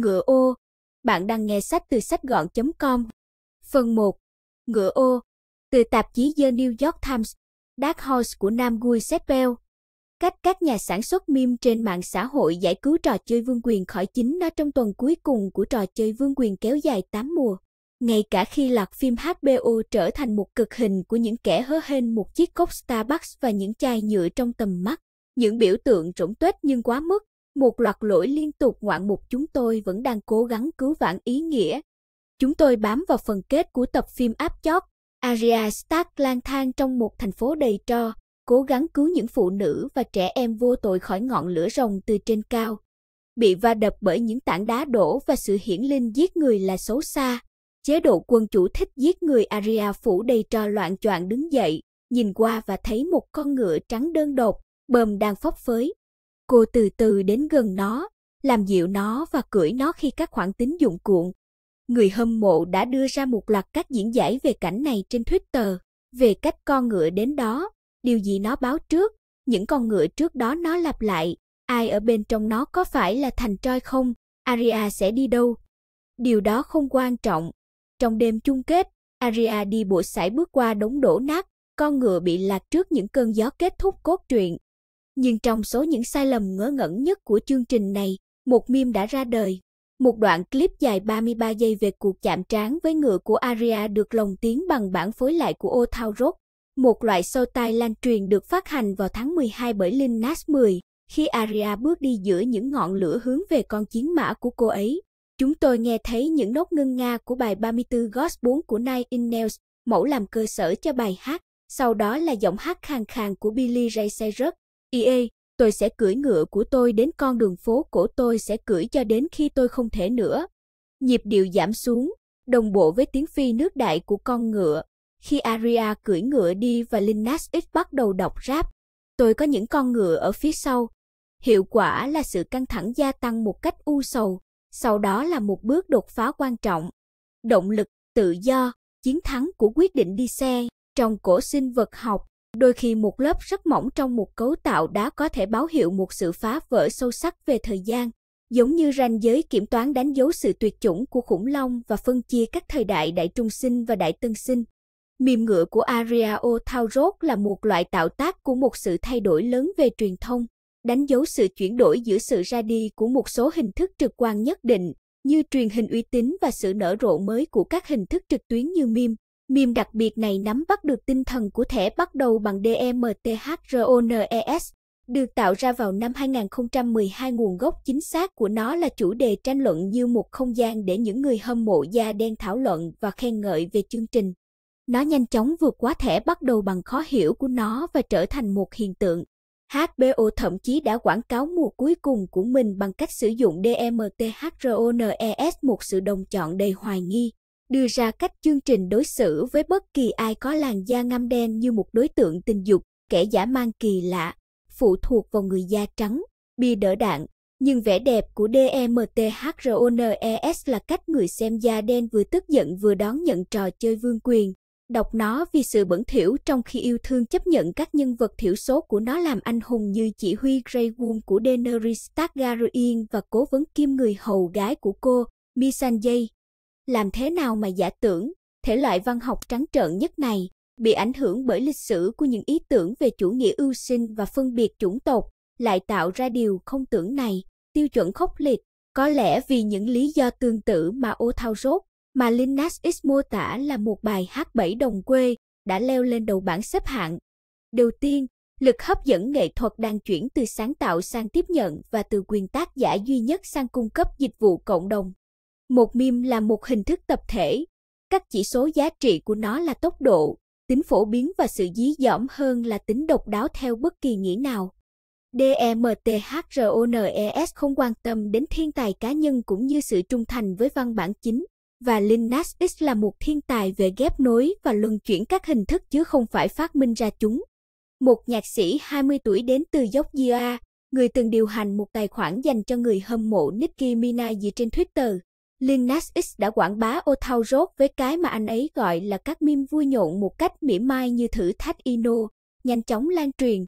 Ngựa ô. Bạn đang nghe sách từ sách gọn.com. Phần 1. Ngựa ô. Từ tạp chí The New York Times, Dark Horse của Nam Gui Setwell. Cách các nhà sản xuất meme trên mạng xã hội giải cứu trò chơi vương quyền khỏi chính nó trong tuần cuối cùng của trò chơi vương quyền kéo dài 8 mùa. Ngay cả khi loạt phim HBO trở thành một cực hình của những kẻ hớ hên một chiếc cốc Starbucks và những chai nhựa trong tầm mắt, những biểu tượng rỗng tuếch nhưng quá mức, một loạt lỗi liên tục ngoạn mục chúng tôi vẫn đang cố gắng cứu vãn ý nghĩa. Chúng tôi bám vào phần kết của tập phim áp chót, Aria Stark lang thang trong một thành phố đầy tro, cố gắng cứu những phụ nữ và trẻ em vô tội khỏi ngọn lửa rồng từ trên cao. Bị va đập bởi những tảng đá đổ và sự hiển linh giết người là xấu xa. Chế độ quân chủ thích giết người Aria phủ đầy trò loạn choạng đứng dậy, nhìn qua và thấy một con ngựa trắng đơn độc, bờm đang phấp phới, Cô từ từ đến gần nó, làm dịu nó và cưỡi nó khi các khoản tín dụng cuộn. Người hâm mộ đã đưa ra một loạt các diễn giải về cảnh này trên Twitter, về cách con ngựa đến đó, điều gì nó báo trước, những con ngựa trước đó nó lặp lại, ai ở bên trong nó có phải là thành troi không, Aria sẽ đi đâu. Điều đó không quan trọng. Trong đêm chung kết, Aria đi bộ sải bước qua đống đổ nát, con ngựa bị lạc trước những cơn gió kết thúc cốt truyện. Nhưng trong số những sai lầm ngớ ngẩn nhất của chương trình này, một meme đã ra đời. Một đoạn clip dài 33 giây về cuộc chạm trán với ngựa của Aria được lồng tiếng bằng bản phối lại của ô thao rốt. Một loại sâu tai lan truyền được phát hành vào tháng 12 bởi Linh Nas 10, khi Aria bước đi giữa những ngọn lửa hướng về con chiến mã của cô ấy. Chúng tôi nghe thấy những nốt ngân nga của bài 34 Ghost 4 của Nine In Nails, mẫu làm cơ sở cho bài hát. Sau đó là giọng hát khang khang của Billy Ray Cyrus, Ie, tôi sẽ cưỡi ngựa của tôi đến con đường phố cổ tôi sẽ cưỡi cho đến khi tôi không thể nữa. Nhịp điệu giảm xuống, đồng bộ với tiếng phi nước đại của con ngựa. Khi Aria cưỡi ngựa đi và Linnas ít bắt đầu đọc rap, tôi có những con ngựa ở phía sau. Hiệu quả là sự căng thẳng gia tăng một cách u sầu, sau đó là một bước đột phá quan trọng. Động lực, tự do, chiến thắng của quyết định đi xe trong cổ sinh vật học Đôi khi một lớp rất mỏng trong một cấu tạo đá có thể báo hiệu một sự phá vỡ sâu sắc về thời gian, giống như ranh giới kiểm toán đánh dấu sự tuyệt chủng của khủng long và phân chia các thời đại đại trung sinh và đại tân sinh. Mìm ngựa của Ariao Tauros là một loại tạo tác của một sự thay đổi lớn về truyền thông, đánh dấu sự chuyển đổi giữa sự ra đi của một số hình thức trực quan nhất định, như truyền hình uy tín và sự nở rộ mới của các hình thức trực tuyến như meme. Mìm đặc biệt này nắm bắt được tinh thần của thẻ bắt đầu bằng DMTHRONES, được tạo ra vào năm 2012 nguồn gốc chính xác của nó là chủ đề tranh luận như một không gian để những người hâm mộ da đen thảo luận và khen ngợi về chương trình. Nó nhanh chóng vượt quá thẻ bắt đầu bằng khó hiểu của nó và trở thành một hiện tượng. HBO thậm chí đã quảng cáo mùa cuối cùng của mình bằng cách sử dụng DMTHRONES một sự đồng chọn đầy hoài nghi đưa ra cách chương trình đối xử với bất kỳ ai có làn da ngăm đen như một đối tượng tình dục, kẻ giả mang kỳ lạ, phụ thuộc vào người da trắng, bia đỡ đạn. Nhưng vẻ đẹp của DMTHRONES là cách người xem da đen vừa tức giận vừa đón nhận trò chơi vương quyền. Đọc nó vì sự bẩn thỉu trong khi yêu thương chấp nhận các nhân vật thiểu số của nó làm anh hùng như chỉ huy Grey Worm của Daenerys Targaryen và cố vấn kim người hầu gái của cô, Missandei làm thế nào mà giả tưởng, thể loại văn học trắng trợn nhất này, bị ảnh hưởng bởi lịch sử của những ý tưởng về chủ nghĩa ưu sinh và phân biệt chủng tộc, lại tạo ra điều không tưởng này, tiêu chuẩn khốc liệt. Có lẽ vì những lý do tương tự mà ô thao rốt, mà Linus X mô tả là một bài hát bảy đồng quê, đã leo lên đầu bảng xếp hạng. Đầu tiên, lực hấp dẫn nghệ thuật đang chuyển từ sáng tạo sang tiếp nhận và từ quyền tác giả duy nhất sang cung cấp dịch vụ cộng đồng một meme là một hình thức tập thể. Các chỉ số giá trị của nó là tốc độ, tính phổ biến và sự dí dỏm hơn là tính độc đáo theo bất kỳ nghĩa nào. DEMTHRONES không quan tâm đến thiên tài cá nhân cũng như sự trung thành với văn bản chính, và Linux X là một thiên tài về ghép nối và luân chuyển các hình thức chứ không phải phát minh ra chúng. Một nhạc sĩ 20 tuổi đến từ dốc Georgia, người từng điều hành một tài khoản dành cho người hâm mộ Nicki Minaj trên Twitter, Lil Nas X đã quảng bá ô thao rốt với cái mà anh ấy gọi là các meme vui nhộn một cách mỉa mai như thử thách Ino, nhanh chóng lan truyền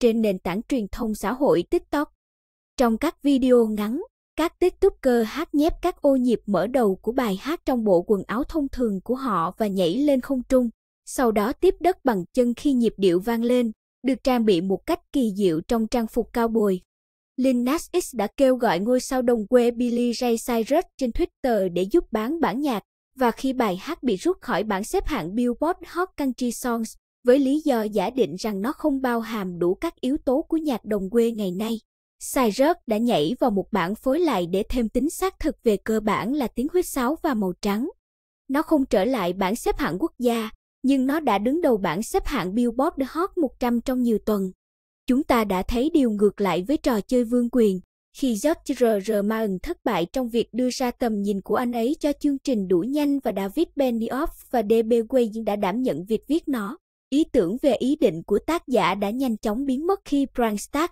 trên nền tảng truyền thông xã hội TikTok. Trong các video ngắn, các tiktoker hát nhép các ô nhịp mở đầu của bài hát trong bộ quần áo thông thường của họ và nhảy lên không trung, sau đó tiếp đất bằng chân khi nhịp điệu vang lên, được trang bị một cách kỳ diệu trong trang phục cao bồi. Lil Nas X đã kêu gọi ngôi sao đồng quê Billy Ray Cyrus trên Twitter để giúp bán bản nhạc, và khi bài hát bị rút khỏi bảng xếp hạng Billboard Hot Country Songs, với lý do giả định rằng nó không bao hàm đủ các yếu tố của nhạc đồng quê ngày nay. Cyrus đã nhảy vào một bản phối lại để thêm tính xác thực về cơ bản là tiếng huyết sáo và màu trắng. Nó không trở lại bảng xếp hạng quốc gia, nhưng nó đã đứng đầu bảng xếp hạng Billboard Hot 100 trong nhiều tuần. Chúng ta đã thấy điều ngược lại với trò chơi vương quyền, khi George R. R. Martin thất bại trong việc đưa ra tầm nhìn của anh ấy cho chương trình đủ nhanh và David Benioff và D.B. Weiss đã đảm nhận việc viết nó. Ý tưởng về ý định của tác giả đã nhanh chóng biến mất khi Frank Branstad,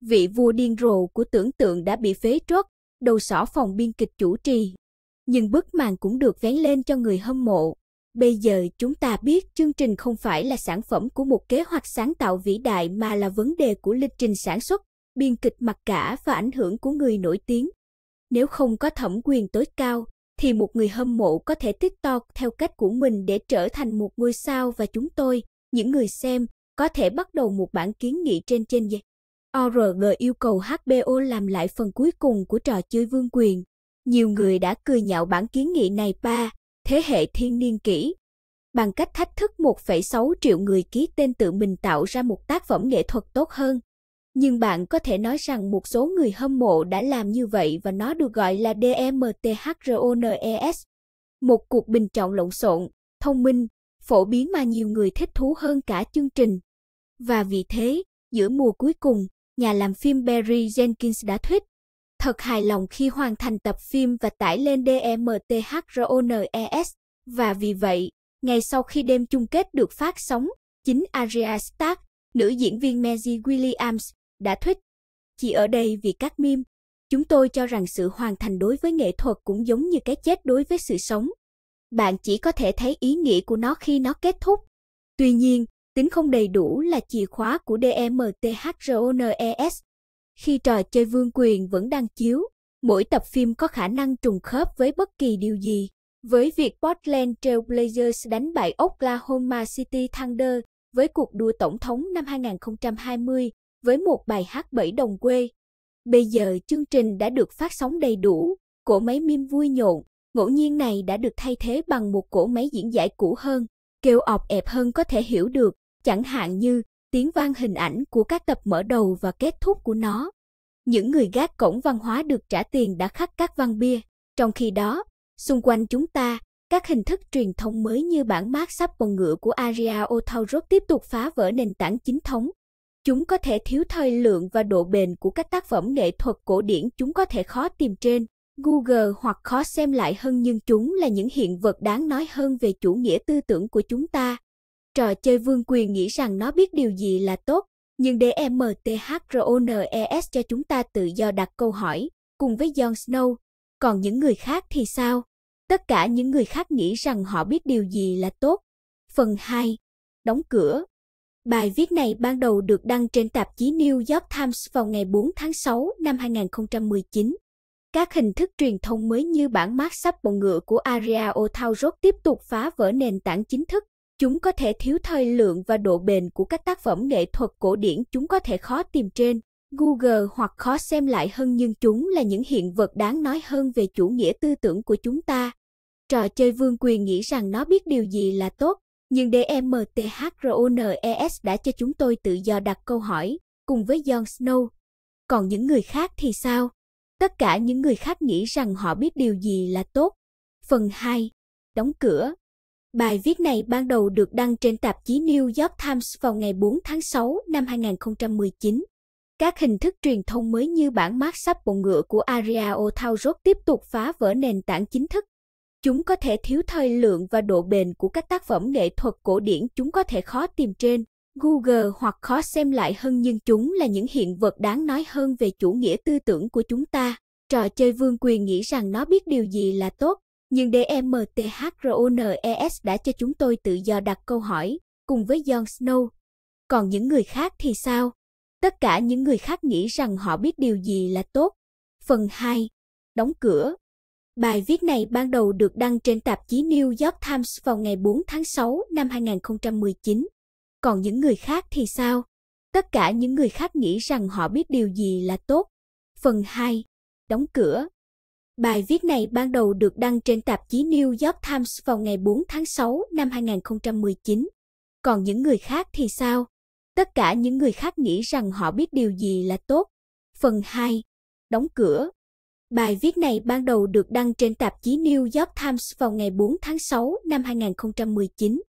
vị vua điên rồ của tưởng tượng đã bị phế truất. đầu sỏ phòng biên kịch chủ trì. Nhưng bức màn cũng được vén lên cho người hâm mộ. Bây giờ chúng ta biết chương trình không phải là sản phẩm của một kế hoạch sáng tạo vĩ đại mà là vấn đề của lịch trình sản xuất, biên kịch mặc cả và ảnh hưởng của người nổi tiếng. Nếu không có thẩm quyền tối cao, thì một người hâm mộ có thể TikTok theo cách của mình để trở thành một ngôi sao và chúng tôi, những người xem, có thể bắt đầu một bản kiến nghị trên trên dây. ORG yêu cầu HBO làm lại phần cuối cùng của trò chơi vương quyền. Nhiều người đã cười nhạo bản kiến nghị này ba thế hệ thiên niên kỷ, bằng cách thách thức 1,6 triệu người ký tên tự mình tạo ra một tác phẩm nghệ thuật tốt hơn. Nhưng bạn có thể nói rằng một số người hâm mộ đã làm như vậy và nó được gọi là DMTHRONES, một cuộc bình chọn lộn xộn, thông minh, phổ biến mà nhiều người thích thú hơn cả chương trình. Và vì thế, giữa mùa cuối cùng, nhà làm phim Barry Jenkins đã thuyết Thật hài lòng khi hoàn thành tập phim và tải lên DMTHRONES, và vì vậy, ngay sau khi đêm chung kết được phát sóng, chính Aria Stark, nữ diễn viên Maisie Williams, đã thuyết. Chỉ ở đây vì các meme, chúng tôi cho rằng sự hoàn thành đối với nghệ thuật cũng giống như cái chết đối với sự sống. Bạn chỉ có thể thấy ý nghĩa của nó khi nó kết thúc. Tuy nhiên, tính không đầy đủ là chìa khóa của DMTHRONES khi trò chơi vương quyền vẫn đang chiếu, mỗi tập phim có khả năng trùng khớp với bất kỳ điều gì. Với việc Portland Trail Blazers đánh bại Oklahoma City Thunder với cuộc đua tổng thống năm 2020 với một bài hát bảy đồng quê. Bây giờ chương trình đã được phát sóng đầy đủ, cổ máy mim vui nhộn, ngẫu nhiên này đã được thay thế bằng một cổ máy diễn giải cũ hơn, kêu ọp ẹp hơn có thể hiểu được, chẳng hạn như tiếng vang hình ảnh của các tập mở đầu và kết thúc của nó. Những người gác cổng văn hóa được trả tiền đã khắc các văn bia. Trong khi đó, xung quanh chúng ta, các hình thức truyền thông mới như bản mát sắp con ngựa của Aria Otaurot tiếp tục phá vỡ nền tảng chính thống. Chúng có thể thiếu thời lượng và độ bền của các tác phẩm nghệ thuật cổ điển chúng có thể khó tìm trên Google hoặc khó xem lại hơn nhưng chúng là những hiện vật đáng nói hơn về chủ nghĩa tư tưởng của chúng ta trò chơi vương quyền nghĩ rằng nó biết điều gì là tốt, nhưng DMTHRONES cho chúng ta tự do đặt câu hỏi, cùng với Jon Snow. Còn những người khác thì sao? Tất cả những người khác nghĩ rằng họ biết điều gì là tốt. Phần 2. Đóng cửa. Bài viết này ban đầu được đăng trên tạp chí New York Times vào ngày 4 tháng 6 năm 2019. Các hình thức truyền thông mới như bản mát sắp bộ ngựa của Aria Othao rốt tiếp tục phá vỡ nền tảng chính thức Chúng có thể thiếu thời lượng và độ bền của các tác phẩm nghệ thuật cổ điển chúng có thể khó tìm trên Google hoặc khó xem lại hơn nhưng chúng là những hiện vật đáng nói hơn về chủ nghĩa tư tưởng của chúng ta. Trò chơi vương quyền nghĩ rằng nó biết điều gì là tốt, nhưng DMTHRONES đã cho chúng tôi tự do đặt câu hỏi, cùng với Jon Snow. Còn những người khác thì sao? Tất cả những người khác nghĩ rằng họ biết điều gì là tốt. Phần 2. Đóng cửa. Bài viết này ban đầu được đăng trên tạp chí New York Times vào ngày 4 tháng 6 năm 2019. Các hình thức truyền thông mới như bản mát sắp bộ ngựa của Aria Otaurot tiếp tục phá vỡ nền tảng chính thức. Chúng có thể thiếu thời lượng và độ bền của các tác phẩm nghệ thuật cổ điển chúng có thể khó tìm trên Google hoặc khó xem lại hơn nhưng chúng là những hiện vật đáng nói hơn về chủ nghĩa tư tưởng của chúng ta. Trò chơi vương quyền nghĩ rằng nó biết điều gì là tốt nhưng DMTHRONES đã cho chúng tôi tự do đặt câu hỏi, cùng với Jon Snow. Còn những người khác thì sao? Tất cả những người khác nghĩ rằng họ biết điều gì là tốt. Phần 2. Đóng cửa. Bài viết này ban đầu được đăng trên tạp chí New York Times vào ngày 4 tháng 6 năm 2019. Còn những người khác thì sao? Tất cả những người khác nghĩ rằng họ biết điều gì là tốt. Phần 2. Đóng cửa. Bài viết này ban đầu được đăng trên tạp chí New York Times vào ngày 4 tháng 6 năm 2019. Còn những người khác thì sao? Tất cả những người khác nghĩ rằng họ biết điều gì là tốt. Phần 2. Đóng cửa. Bài viết này ban đầu được đăng trên tạp chí New York Times vào ngày 4 tháng 6 năm 2019.